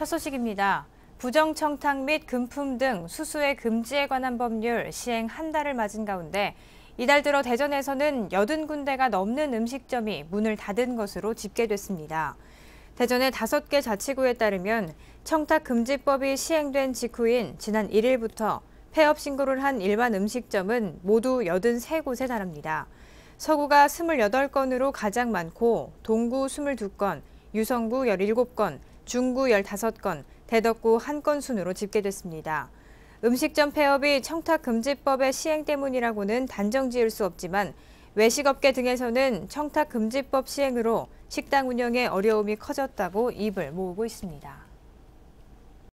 첫 소식입니다. 부정청탁 및 금품 등 수수의 금지에 관한 법률 시행 한 달을 맞은 가운데 이달 들어 대전에서는 80군데가 넘는 음식점이 문을 닫은 것으로 집계됐습니다. 대전의 5개 자치구에 따르면 청탁금지법이 시행된 직후인 지난 1일부터 폐업 신고를 한 일반 음식점은 모두 83곳에 달합니다. 서구가 28건으로 가장 많고 동구 22건, 유성구 17건, 중구 15건, 대덕구 1건 순으로 집계됐습니다. 음식점 폐업이 청탁금지법의 시행 때문이라고는 단정 지을 수 없지만 외식업계 등에서는 청탁금지법 시행으로 식당 운영에 어려움이 커졌다고 입을 모으고 있습니다.